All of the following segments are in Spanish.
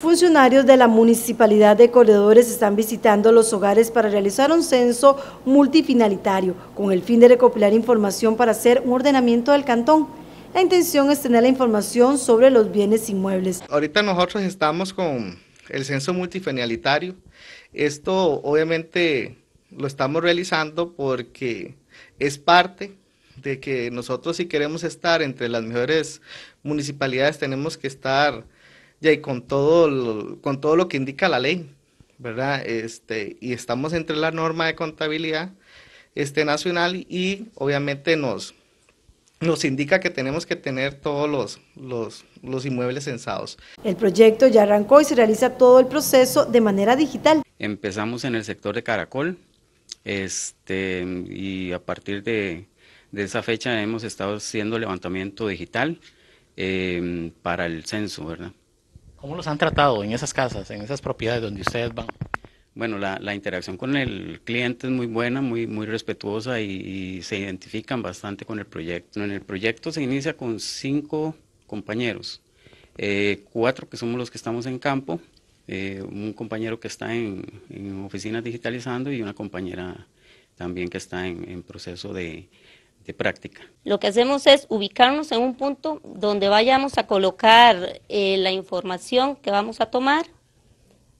Funcionarios de la Municipalidad de Corredores están visitando los hogares para realizar un censo multifinalitario con el fin de recopilar información para hacer un ordenamiento del cantón. La intención es tener la información sobre los bienes inmuebles. Ahorita nosotros estamos con el censo multifinalitario. Esto obviamente lo estamos realizando porque es parte de que nosotros si queremos estar entre las mejores municipalidades tenemos que estar y con todo, lo, con todo lo que indica la ley, ¿verdad? Este, y estamos entre la norma de contabilidad este, nacional y obviamente nos, nos indica que tenemos que tener todos los, los, inmuebles censados. El proyecto ya arrancó y se realiza todo el proceso de manera digital. Empezamos en el sector de Caracol este, y a partir de, esa fecha hemos estado haciendo levantamiento digital eh, para el censo, ¿verdad? ¿Cómo los han tratado en esas casas, en esas propiedades donde ustedes van? Bueno, la, interacción con el cliente es muy buena, muy, muy respetuosa y, se identifican bastante con el proyecto. En el proyecto se inicia con cinco compañeros, eh, cuatro que somos los que estamos en campo, eh, un compañero que está en, oficinas digitalizando y una compañera también que está en proceso de, práctica. Lo que hacemos es ubicarnos en un punto donde vayamos a colocar eh, la información que vamos a tomar.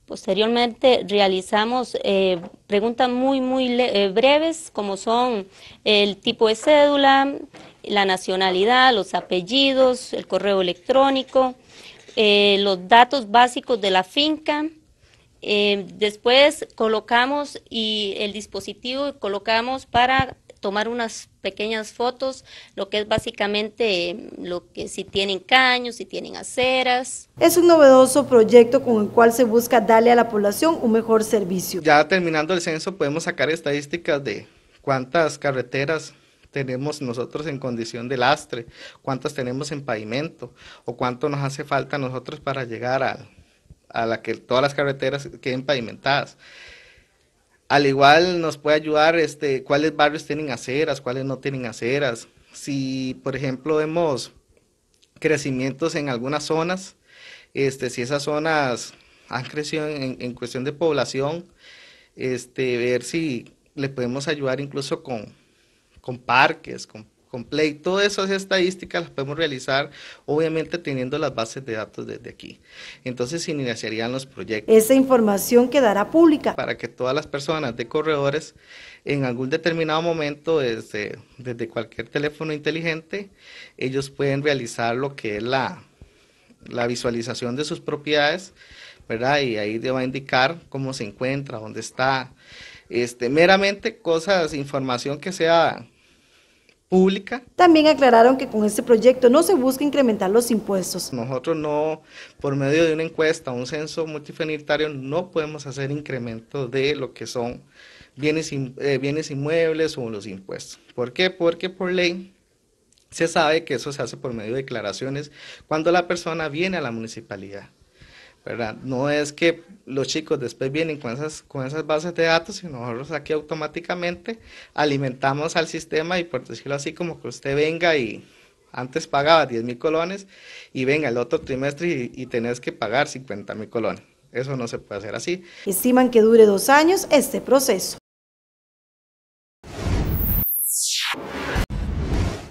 Posteriormente realizamos eh, preguntas muy, muy eh, breves, como son el tipo de cédula, la nacionalidad, los apellidos, el correo electrónico, los datos básicos de la finca, después colocamos y el dispositivo colocamos para tomar unas pequeñas fotos, lo que es básicamente em, lo que si tienen caños, si tienen aceras. Es un novedoso proyecto con el cual se busca darle a la población un mejor servicio. Ya terminando el censo podemos sacar estadísticas de cuántas carreteras tenemos nosotros en condición de lastre, cuántas tenemos en pavimento o cuánto nos hace falta a nosotros para llegar a, a la que todas las carreteras queden pavimentadas. Al igual nos puede ayudar este, cuáles barrios tienen aceras, cuáles no tienen aceras. Si, por ejemplo, vemos crecimientos en algunas zonas, este, si esas zonas han crecido en, cuestión de población, este, ver si le podemos ayudar incluso con, con parques, con Completo. Todas esas estadísticas las podemos realizar, obviamente teniendo las bases de datos desde aquí. Entonces iniciarían los proyectos. Esa información quedará pública. Para que todas las personas de corredores en algún determinado momento, desde, desde cualquier teléfono inteligente, ellos pueden realizar lo que es la, la visualización de sus propiedades, ¿verdad? Y ahí te va a indicar cómo se encuentra, dónde está. Este, meramente cosas, información que sea también aclararon que con este proyecto no se busca incrementar los impuestos. Nosotros no, por medio de una encuesta, un censo multifinitario, no podemos hacer incremento de lo que son bienes, eh, bienes inmuebles o los impuestos. ¿Por qué? Porque por ley se sabe que eso se hace por medio de declaraciones cuando la persona viene a la municipalidad. No es que los chicos después vienen con esas, con esas bases de datos, sino nosotros aquí automáticamente alimentamos al sistema y por decirlo así, como que usted venga y antes pagaba 10 mil colones y venga el otro trimestre y, y tenés que pagar 50 mil colones. Eso no se puede hacer así. Estiman que dure dos años este proceso.